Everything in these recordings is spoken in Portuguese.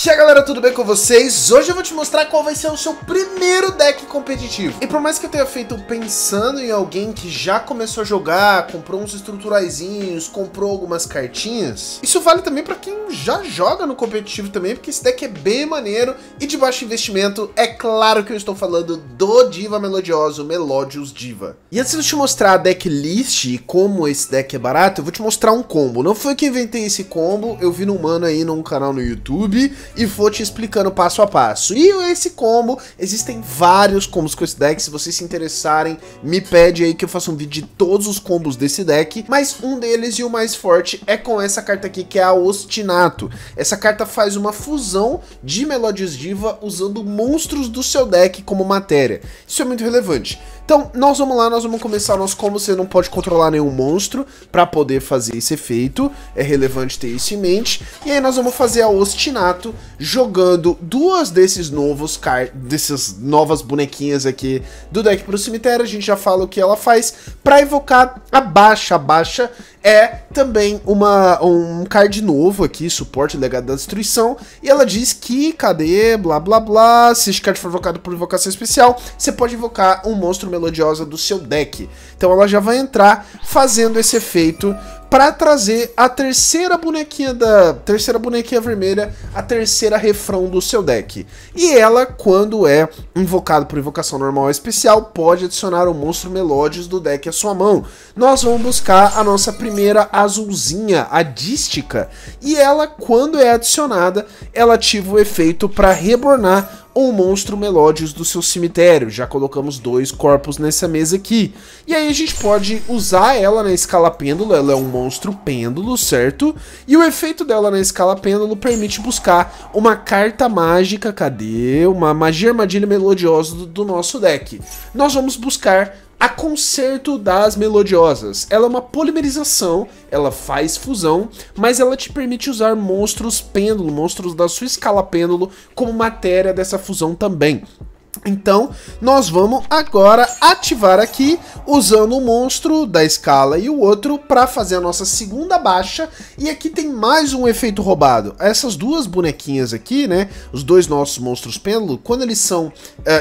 Chega galera, tudo bem com vocês? Hoje eu vou te mostrar qual vai ser o seu primeiro deck competitivo. E por mais que eu tenha feito pensando em alguém que já começou a jogar, comprou uns estruturaizinhos, comprou algumas cartinhas, isso vale também para quem já joga no competitivo também, porque esse deck é bem maneiro e de baixo investimento. É claro que eu estou falando do Diva Melodioso, Melodius Diva. E antes de eu te mostrar a deck list e como esse deck é barato, eu vou te mostrar um combo. Não foi eu que inventei esse combo, eu vi no mano aí num canal no YouTube e vou te explicando passo a passo. E esse combo, existem vários combos com esse deck, se vocês se interessarem, me pede aí que eu faça um vídeo de todos os combos desse deck, mas um deles e o mais forte é com essa carta aqui, que é a Ostinato. Essa carta faz uma fusão de Melodies Diva usando monstros do seu deck como matéria. Isso é muito relevante. Então, nós vamos lá, nós vamos começar nosso combo. Você não pode controlar nenhum monstro para poder fazer esse efeito. É relevante ter isso em mente. E aí nós vamos fazer a Ostinato jogando duas desses novos car dessas novas bonequinhas aqui do deck pro cemitério. A gente já fala o que ela faz para evocar a baixa. A baixa é também uma, um card novo aqui, suporte legado da destruição, e ela diz que, cadê, blá blá blá, se este card for invocado por invocação especial, você pode invocar um monstro melodiosa do seu deck. Então ela já vai entrar fazendo esse efeito para trazer a terceira bonequinha da terceira bonequinha vermelha, a terceira refrão do seu deck. E ela, quando é invocado por invocação normal ou especial, pode adicionar o monstro Melodies do deck à sua mão. Nós vamos buscar a nossa primeira azulzinha, a Dística, e ela, quando é adicionada, ela ativa o efeito para rebornar ou monstro melódios do seu cemitério. Já colocamos dois corpos nessa mesa aqui. E aí a gente pode usar ela na escala pêndulo, ela é um monstro pêndulo, certo? E o efeito dela na escala pêndulo permite buscar uma carta mágica, cadê? Uma magia armadilha melodiosa do, do nosso deck. Nós vamos buscar a concerto das melodiosas. Ela é uma polimerização, ela faz fusão, mas ela te permite usar monstros pêndulo, monstros da sua escala pêndulo, como matéria dessa fusão também. Então, nós vamos agora ativar aqui usando um monstro da escala e o outro para fazer a nossa segunda baixa. E aqui tem mais um efeito roubado. Essas duas bonequinhas aqui, né, os dois nossos monstros pêndulo, quando eles são uh,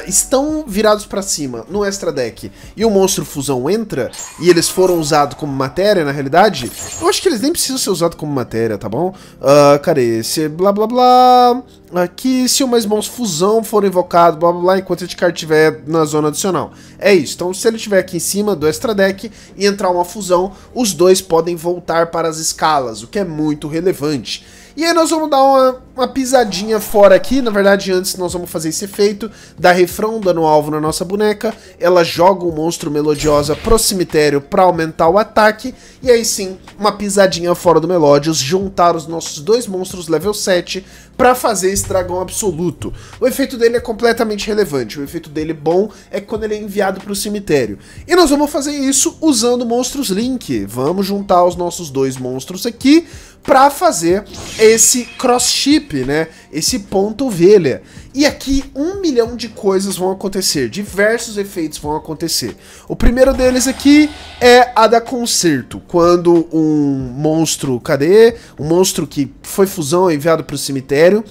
estão virados para cima no extra deck e o monstro fusão entra e eles foram usados como matéria, na realidade, eu acho que eles nem precisam ser usados como matéria, tá bom? Uh, ah, cara, esse blá blá blá aqui se o mais fusão for invocado, blá blá blá, enquanto esse card estiver na zona adicional. É isso, então se ele estiver aqui em cima cima do extra deck e entrar uma fusão, os dois podem voltar para as escalas, o que é muito relevante. E aí nós vamos dar uma, uma pisadinha fora aqui. Na verdade, antes nós vamos fazer esse efeito. Dá refrão, dando alvo na nossa boneca. Ela joga o um monstro melodiosa pro cemitério pra aumentar o ataque. E aí sim, uma pisadinha fora do Melodios. Juntar os nossos dois monstros level 7 pra fazer esse dragão absoluto. O efeito dele é completamente relevante. O efeito dele bom é quando ele é enviado pro cemitério. E nós vamos fazer isso usando monstros Link. Vamos juntar os nossos dois monstros aqui para fazer esse cross-chip, né? Esse ponto ovelha. E aqui um milhão de coisas vão acontecer, diversos efeitos vão acontecer. O primeiro deles aqui é a da conserto. quando um monstro, cadê? Um monstro que foi fusão é enviado para o cemitério.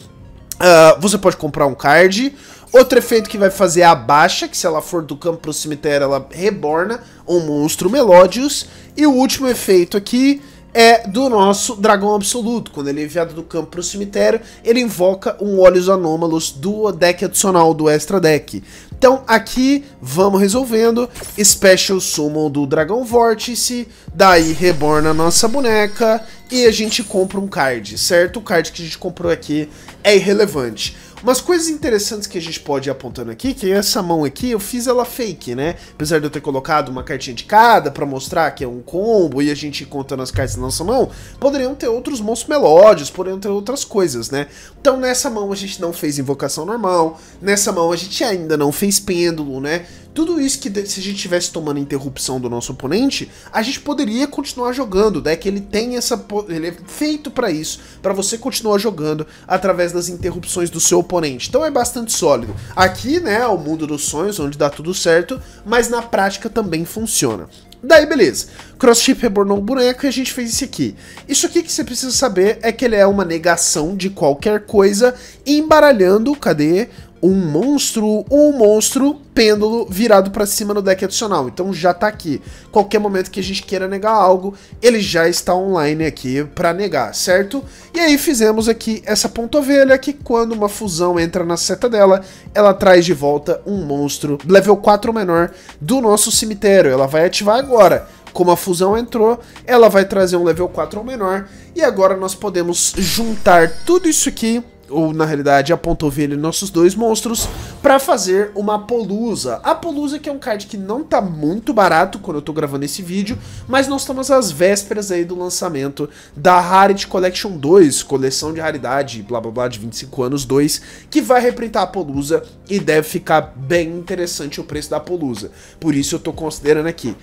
Uh, você pode comprar um card. Outro efeito que vai fazer é a baixa, que se ela for do campo para o cemitério, ela reborna um monstro Melodius. E o último efeito aqui é do nosso dragão absoluto. Quando ele é enviado do campo para o cemitério, ele invoca um Olhos Anômalos do deck adicional do Extra Deck. Então aqui vamos resolvendo Special Summon do Dragão Vórtice, daí reborna a nossa boneca e a gente compra um card, certo? O card que a gente comprou aqui é irrelevante. Umas coisas interessantes que a gente pode ir apontando aqui, que essa mão aqui eu fiz ela fake, né? Apesar de eu ter colocado uma cartinha de cada para mostrar que é um combo e a gente contando as cartas na nossa mão, poderiam ter outros monstros melódios, poderiam ter outras coisas, né? Então nessa mão a gente não fez invocação normal, nessa mão a gente ainda não fez pêndulo, né? Tudo isso que se a gente estivesse tomando interrupção do nosso oponente, a gente poderia continuar jogando. O né? deck ele tem essa ele é feito para isso, para você continuar jogando através das interrupções do seu componente. Então é bastante sólido. Aqui, né, é o mundo dos sonhos, onde dá tudo certo, mas na prática também funciona. Daí, beleza. Crossship rebornou o boneco e a gente fez isso aqui. Isso aqui que você precisa saber é que ele é uma negação de qualquer coisa, embaralhando, cadê? um monstro, um monstro pêndulo virado para cima no deck adicional. Então já tá aqui. Qualquer momento que a gente queira negar algo, ele já está online aqui para negar, certo? E aí fizemos aqui essa ponta ovelha que quando uma fusão entra na seta dela, ela traz de volta um monstro level 4 ou menor do nosso cemitério. Ela vai ativar agora como a fusão entrou, ela vai trazer um level 4 ou menor. E agora nós podemos juntar tudo isso aqui ou na realidade a Ponta Ovelha e nossos dois monstros, para fazer uma Polusa. A Polusa que é um card que não tá muito barato quando eu tô gravando esse vídeo, mas nós estamos às vésperas aí do lançamento da Rarity Collection 2, coleção de raridade, blá blá blá, de 25 anos 2, que vai reprintar a Polusa e deve ficar bem interessante o preço da Polusa. Por isso eu tô considerando aqui.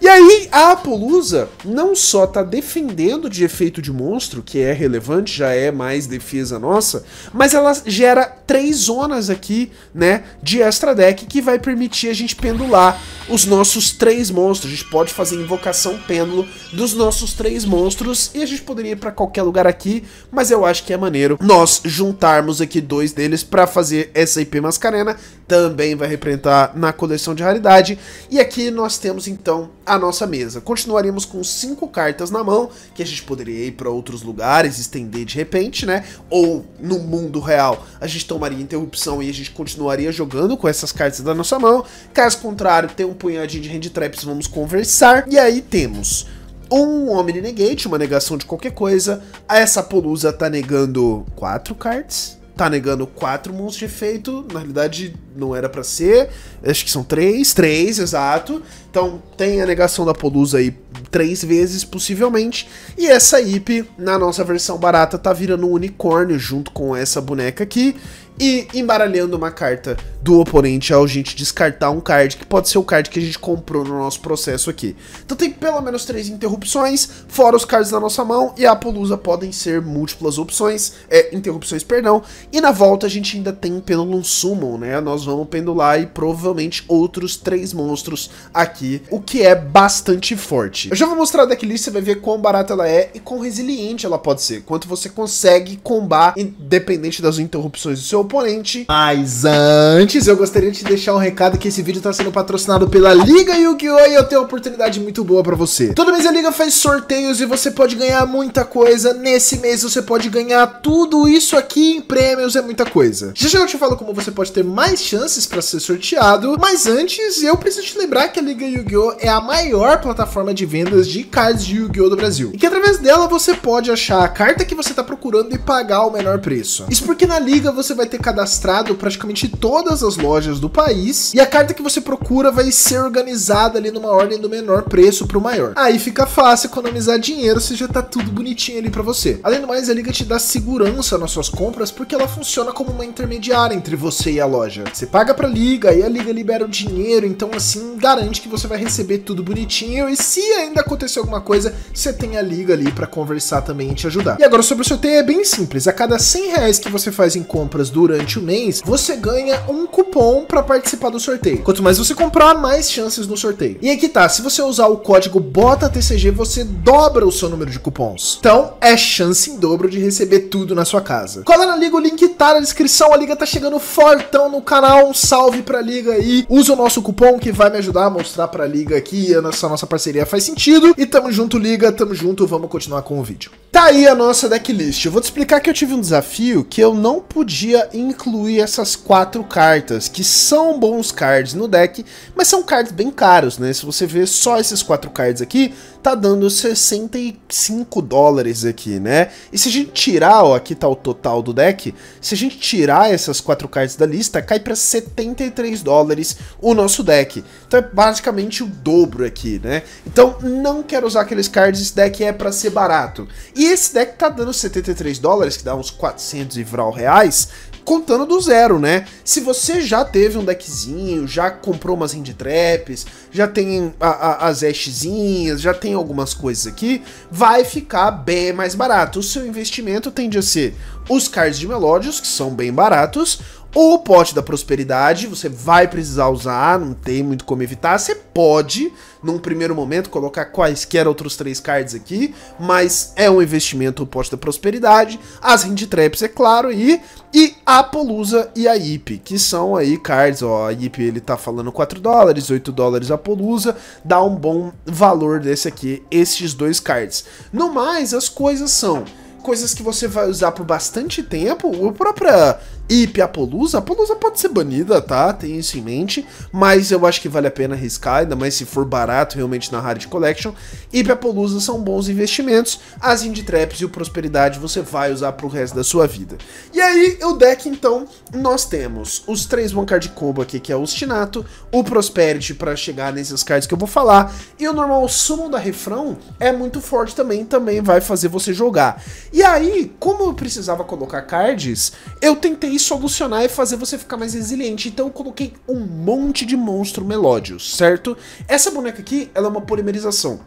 E aí, a Apolusa não só tá defendendo de efeito de monstro, que é relevante, já é mais defesa nossa, mas ela gera três zonas aqui, né, de extra deck que vai permitir a gente pendular os nossos três monstros. A gente pode fazer invocação pêndulo dos nossos três monstros e a gente poderia ir para qualquer lugar aqui, mas eu acho que é maneiro nós juntarmos aqui dois deles para fazer essa IP Mascarena, também vai representar na coleção de raridade. E aqui nós temos então a nossa mesa. Continuaremos com cinco cartas na mão, que a gente poderia ir para outros lugares, estender de repente, né? Ou no mundo real, a gente tomaria interrupção e a gente continuaria jogando com essas cartas da nossa mão. Caso contrário, tem um punhadinho de hand traps, vamos conversar. E aí temos um Omni Negate, uma negação de qualquer coisa. Essa Polusa tá negando quatro cards, tá negando quatro monstros de efeito, na realidade não era para ser. Acho que são três, três, exato. Então tem a negação da Polusa aí três vezes, possivelmente. E essa IP, na nossa versão barata, tá virando um unicórnio junto com essa boneca aqui. E embaralhando uma carta do oponente ao gente descartar um card, que pode ser o card que a gente comprou no nosso processo aqui. Então tem pelo menos três interrupções, fora os cards da nossa mão, e a Apolusa podem ser múltiplas opções, é, interrupções, perdão. E na volta a gente ainda tem pelo Summon, né? Nós vamos pendular e provavelmente outros três monstros aqui, o que é bastante forte. Eu já vou mostrar a decklist, você vai ver quão barata ela é e quão resiliente ela pode ser, quanto você consegue combar independente das interrupções do seu oponente. Mas antes, eu gostaria de deixar um recado que esse vídeo está sendo patrocinado pela Liga Yu-Gi-Oh! e eu tenho uma oportunidade muito boa para você. Todo mês a Liga faz sorteios e você pode ganhar muita coisa. Nesse mês você pode ganhar tudo isso aqui em prêmios, é muita coisa. Já já eu te falo como você pode ter mais chances para ser sorteado. Mas antes, eu preciso te lembrar que a Liga Yu-Gi-Oh! é a maior plataforma de vendas de cards de Yu-Gi-Oh! do Brasil. E que através dela você pode achar a carta que você está procurando e pagar o menor preço. Isso porque na Liga você vai ter cadastrado praticamente todas as lojas do país e a carta que você procura vai ser organizada ali numa ordem do menor preço para o maior. Aí fica fácil economizar dinheiro se já tá tudo bonitinho ali para você. Além do mais, a Liga te dá segurança nas suas compras porque ela funciona como uma intermediária entre você e a loja. Você paga pra liga, aí a liga libera o dinheiro, então assim garante que você vai receber tudo bonitinho e se ainda acontecer alguma coisa, você tem a liga ali para conversar também e te ajudar. E agora sobre o sorteio é bem simples, a cada 100 reais que você faz em compras durante o mês, você ganha um cupom para participar do sorteio. Quanto mais você comprar, mais chances no sorteio. E aqui tá, se você usar o código BOTATCG, você dobra o seu número de cupons. Então é chance em dobro de receber tudo na sua casa. Cola na liga, o link tá na descrição, a liga tá chegando fortão no canal um salve pra liga aí. Usa o nosso cupom que vai me ajudar a mostrar pra liga aqui essa nossa parceria faz sentido. E tamo junto, liga, tamo junto, vamos continuar com o vídeo. Tá aí a nossa decklist. Eu vou te explicar que eu tive um desafio que eu não podia incluir essas quatro cartas, que são bons cards no deck, mas são cards bem caros, né? Se você ver só esses quatro cards aqui, tá dando 65 dólares aqui, né? E se a gente tirar, ó, aqui tá o total do deck, se a gente tirar essas quatro cards da lista, cai pra 73 dólares o nosso deck. Então é basicamente o dobro aqui, né? Então não quero usar aqueles cards, esse deck é para ser barato. E esse deck tá dando 73 dólares, que dá uns 400 e vral reais, contando do zero, né? Se você já teve um deckzinho, já comprou umas hand traps, já tem a, a, as ashzinhas, já tem algumas coisas aqui, vai ficar bem mais barato. O seu investimento tende a ser os cards de melódios que são bem baratos, o pote da prosperidade, você vai precisar usar, não tem muito como evitar. Você pode, num primeiro momento, colocar quaisquer outros três cards aqui, mas é um investimento o pote da prosperidade. As Hand Traps, é claro, e, e a Polusa e a Ip, que são aí cards, ó, a Ip ele tá falando 4 dólares, 8 dólares a Polusa, dá um bom valor desse aqui, esses dois cards. No mais, as coisas são coisas que você vai usar por bastante tempo, o própria e Piapolusa, a Polusa pode ser banida, tá? Tem isso em mente, mas eu acho que vale a pena arriscar, ainda mais se for barato realmente na Hard Collection. E Piapolusa são bons investimentos, as Indie Traps e o Prosperidade você vai usar pro resto da sua vida. E aí, o deck então, nós temos os três One Card Combo aqui, que é o Ostinato, o Prosperity para chegar nesses cards que eu vou falar, e o normal Summon da Refrão é muito forte também, também vai fazer você jogar. E aí, como eu precisava colocar cards, eu tentei e solucionar e fazer você ficar mais resiliente. Então eu coloquei um monte de monstro melódio, certo? Essa boneca aqui, ela é uma polimerização.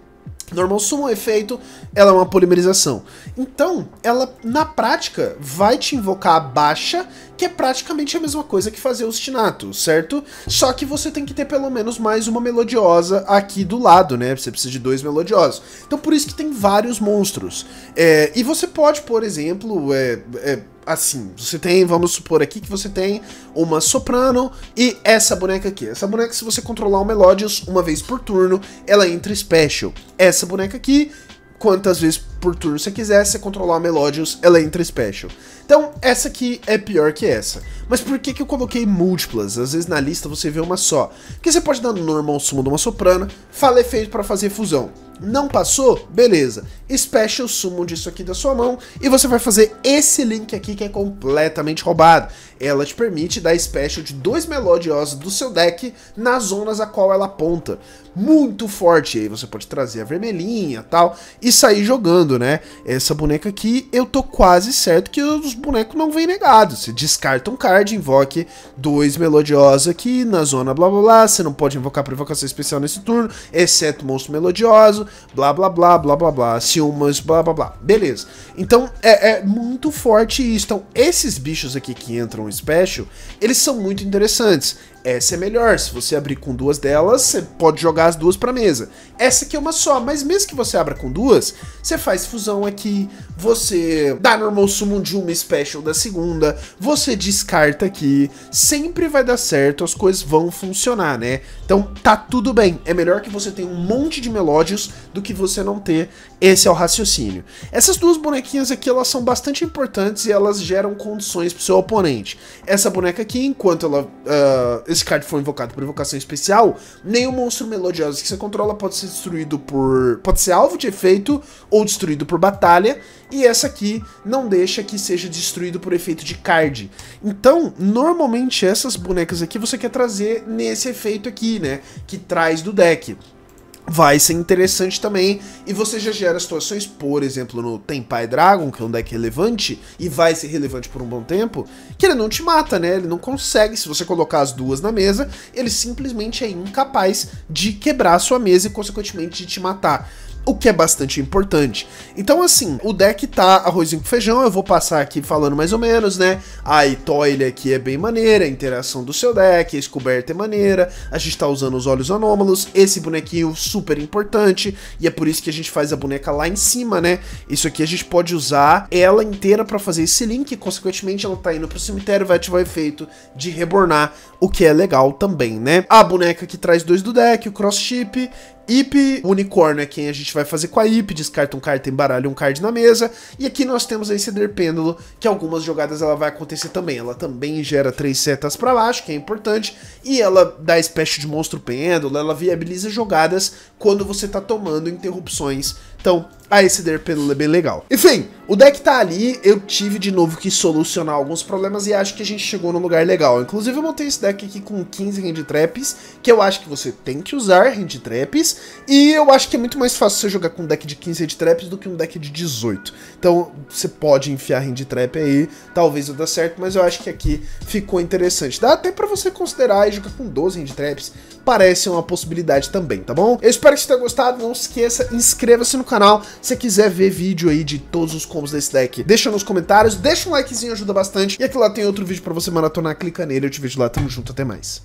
Normal Summon é efeito, ela é uma polimerização. Então, ela na prática vai te invocar a baixa, que é praticamente a mesma coisa que fazer o ostinato, certo? Só que você tem que ter pelo menos mais uma melodiosa aqui do lado, né? Você precisa de dois melodiosos. Então, por isso que tem vários monstros. É, e você pode, por exemplo, é, é assim, você tem, vamos supor aqui que você tem uma soprano e essa boneca aqui. Essa boneca, se você controlar o Melodius uma vez por turno, ela entra special. Essa boneca aqui, quantas vezes por turno você quiser, se você controlar o Melodius, ela entra special. Então, essa aqui é pior que essa. Mas por que, que eu coloquei múltiplas? Às vezes na lista você vê uma só. Porque você pode dar normal sumo de uma soprano, fala efeito para fazer fusão. Não passou? Beleza. Special, sumo disso aqui da sua mão e você vai fazer esse link aqui que é completamente roubado. Ela te permite dar special de dois melodiosos do seu deck nas zonas a qual ela aponta. Muito forte. Aí você pode trazer a vermelhinha tal e sair jogando, né? Essa boneca aqui, eu tô quase certo que os bonecos não vêm negados. Você descarta um card, invoque dois melodiosos aqui na zona blá blá blá. Você não pode invocar provocação especial nesse turno, exceto monstro melodioso blá blá blá blá blá blá, ciúmes, blá blá blá. Beleza. Então é, é, muito forte isso. Então, esses bichos aqui que entram no Special, eles são muito interessantes essa é melhor. Se você abrir com duas delas, você pode jogar as duas para mesa. Essa aqui é uma só, mas mesmo que você abra com duas, você faz fusão aqui, você dá normal summon de uma special da segunda, você descarta aqui, sempre vai dar certo, as coisas vão funcionar, né? Então tá tudo bem. É melhor que você tenha um monte de melódios do que você não ter. Esse é o raciocínio. Essas duas bonequinhas aqui, elas são bastante importantes e elas geram condições pro seu oponente. Essa boneca aqui, enquanto ela uh, esse card for invocado por invocação especial. Nenhum monstro melodioso que você controla pode ser destruído por. pode ser alvo de efeito ou destruído por batalha. E essa aqui não deixa que seja destruído por efeito de card. Então, normalmente essas bonecas aqui você quer trazer nesse efeito aqui, né? Que traz do deck vai ser interessante também. E você já gera situações, por exemplo, no Tempai Dragon, que é um deck relevante, e vai ser relevante por um bom tempo, que ele não te mata, né? Ele não consegue. Se você colocar as duas na mesa, ele simplesmente é incapaz de quebrar a sua mesa e, consequentemente, de te matar o que é bastante importante. Então, assim, o deck tá arrozinho com feijão, eu vou passar aqui falando mais ou menos, né? A Toile aqui é bem maneira, a interação do seu deck, a descoberta é maneira, a gente tá usando os olhos anômalos, esse bonequinho super importante, e é por isso que a gente faz a boneca lá em cima, né? Isso aqui a gente pode usar ela inteira para fazer esse link, e, consequentemente ela tá indo pro cemitério, vai ativar o efeito de rebornar, o que é legal também, né? A boneca que traz dois do deck, o cross-chip, IP Unicórnio é quem a gente vai fazer com a IP, descarta um card, embaralha um card na mesa. E aqui nós temos a Exceder Pêndulo, que algumas jogadas ela vai acontecer também. Ela também gera três setas para baixo, que é importante, e ela dá espécie de monstro pêndulo, ela viabiliza jogadas quando você tá tomando interrupções. Então, a ah, esse Derpelo é bem legal. Enfim, o deck tá ali, eu tive de novo que solucionar alguns problemas e acho que a gente chegou num lugar legal. Inclusive eu montei esse deck aqui com 15 hand traps, que eu acho que você tem que usar hand traps, e eu acho que é muito mais fácil você jogar com um deck de 15 hand traps do que um deck de 18. Então você pode enfiar hand trap aí, talvez eu dê certo, mas eu acho que aqui ficou interessante. Dá até para você considerar e jogar com 12 hand traps, parece uma possibilidade também, tá bom? Eu espero que você tenha gostado, não esqueça, inscreva-se no canal, você quiser ver vídeo aí de todos os combos desse deck, deixa nos comentários, deixa um likezinho, ajuda bastante. E aqui lá tem outro vídeo pra você maratonar, clica nele, eu te vejo lá, tamo junto, até mais.